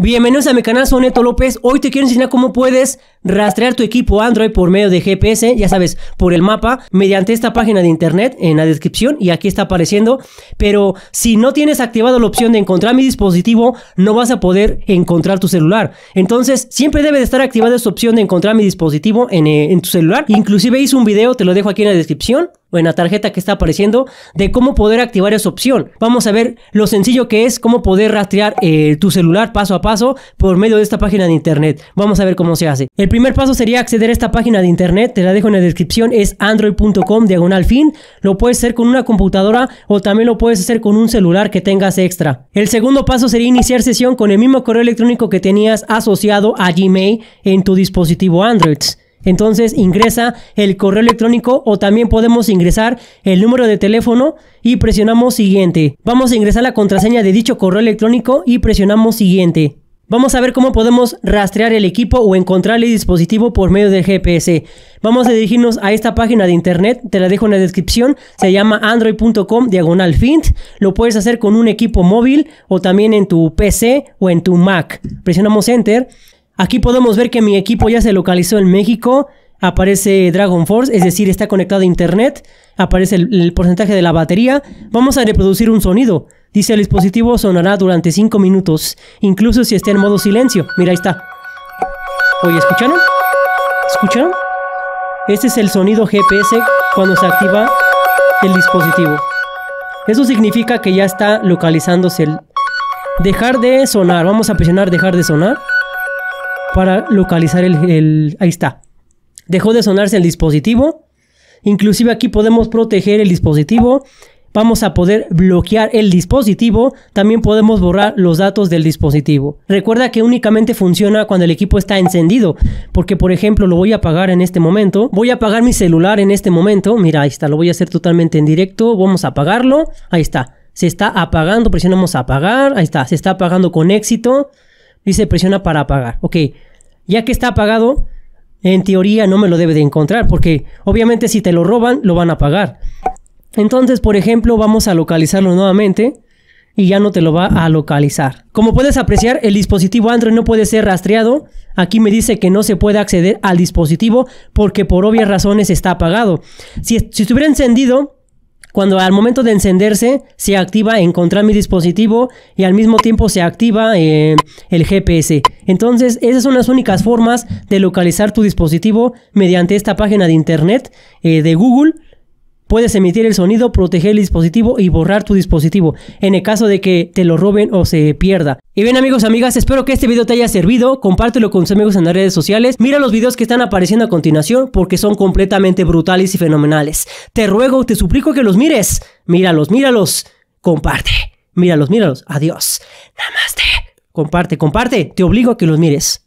Bienvenidos a mi canal, soy Neto López. Hoy te quiero enseñar cómo puedes rastrear tu equipo Android por medio de GPS, ya sabes, por el mapa, mediante esta página de internet en la descripción y aquí está apareciendo. Pero si no tienes activado la opción de encontrar mi dispositivo, no vas a poder encontrar tu celular. Entonces, siempre debe de estar activada esta opción de encontrar mi dispositivo en, eh, en tu celular. Inclusive hice un video, te lo dejo aquí en la descripción en la tarjeta que está apareciendo de cómo poder activar esa opción. Vamos a ver lo sencillo que es cómo poder rastrear eh, tu celular paso a paso por medio de esta página de internet. Vamos a ver cómo se hace. El primer paso sería acceder a esta página de internet. Te la dejo en la descripción. Es android.com diagonal fin. Lo puedes hacer con una computadora o también lo puedes hacer con un celular que tengas extra. El segundo paso sería iniciar sesión con el mismo correo electrónico que tenías asociado a Gmail en tu dispositivo Android. Entonces ingresa el correo electrónico o también podemos ingresar el número de teléfono y presionamos siguiente. Vamos a ingresar la contraseña de dicho correo electrónico y presionamos siguiente. Vamos a ver cómo podemos rastrear el equipo o encontrar el dispositivo por medio del GPS. Vamos a dirigirnos a esta página de internet, te la dejo en la descripción, se llama android.com diagonal Lo puedes hacer con un equipo móvil o también en tu PC o en tu Mac. Presionamos Enter Aquí podemos ver que mi equipo ya se localizó en México. Aparece Dragon Force, es decir, está conectado a internet. Aparece el, porcentaje de la batería. Vamos a reproducir un sonido. Dice el dispositivo sonará durante 5 minutos, incluso si está en modo silencio. Mira, ahí está. Oye, ¿escucharon? ¿Escucharon? Este es el sonido GPS cuando se activa el dispositivo. Eso significa que ya está localizándose el... Dejar de sonar. Vamos a presionar dejar de sonar para localizar el, Ahí está. Dejó de sonarse el dispositivo. Inclusive aquí podemos proteger el dispositivo. Vamos a poder bloquear el dispositivo. También podemos borrar los datos del dispositivo. Recuerda que únicamente funciona cuando el equipo está encendido. Porque por ejemplo lo voy a apagar en este momento. Voy a apagar mi celular en este momento. Mira, ahí está. Lo voy a hacer totalmente en directo. Vamos a apagarlo. Ahí está. Se está apagando. Presionamos apagar. Ahí está. Se está apagando con éxito. Dice presiona para apagar. Ok, ya que está apagado, en teoría no me lo debe de encontrar, porque obviamente si te lo roban, lo van a pagar. Entonces, por ejemplo, vamos a localizarlo nuevamente y ya no te lo va a localizar. Como puedes apreciar, el dispositivo Android no puede ser rastreado. Aquí me dice que no se puede acceder al dispositivo porque por obvias razones está apagado. Si, si estuviera encendido, cuando al momento de encenderse se activa encontrar mi dispositivo y al mismo tiempo se activa eh, el GPS. Entonces esas son las únicas formas de localizar tu dispositivo mediante esta página de internet eh, de Google Puedes emitir el sonido, proteger el dispositivo y borrar tu dispositivo en el caso de que te lo roben o se pierda. Y bien amigos, amigas, espero que este video te haya servido, compártelo con tus amigos en las redes sociales, mira los videos que están apareciendo a continuación porque son completamente brutales y fenomenales. Te ruego, te suplico que los mires, míralos, míralos, comparte, míralos, míralos, adiós, namaste, comparte, comparte, te obligo a que los mires.